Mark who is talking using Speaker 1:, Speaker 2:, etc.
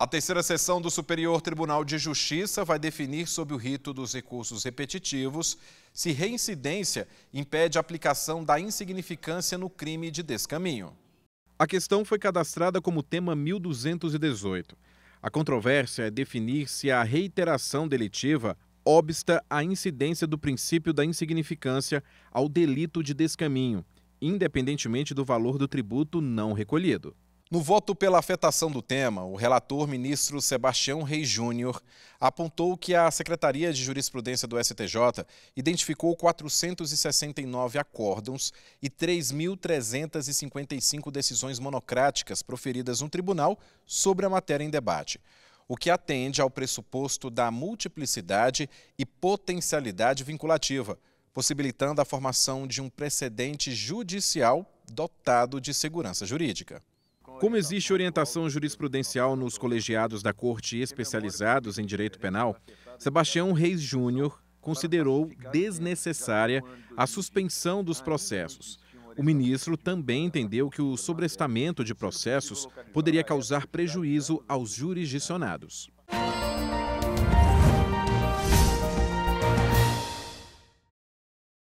Speaker 1: A terceira sessão do Superior Tribunal de Justiça vai definir sobre o rito dos recursos repetitivos se reincidência impede a aplicação da insignificância no crime de descaminho. A questão foi cadastrada como tema 1218. A controvérsia é definir se a reiteração delitiva obsta a incidência do princípio da insignificância ao delito de descaminho, independentemente do valor do tributo não recolhido. No voto pela afetação do tema, o relator ministro Sebastião Reis Júnior apontou que a Secretaria de Jurisprudência do STJ identificou 469 acórdãos e 3.355 decisões monocráticas proferidas no tribunal sobre a matéria em debate, o que atende ao pressuposto da multiplicidade e potencialidade vinculativa, possibilitando a formação de um precedente judicial dotado de segurança jurídica. Como existe orientação jurisprudencial nos colegiados da Corte especializados em direito penal, Sebastião Reis Júnior considerou desnecessária a suspensão dos processos. O ministro também entendeu que o sobrestamento de processos poderia causar prejuízo aos jurisdicionados.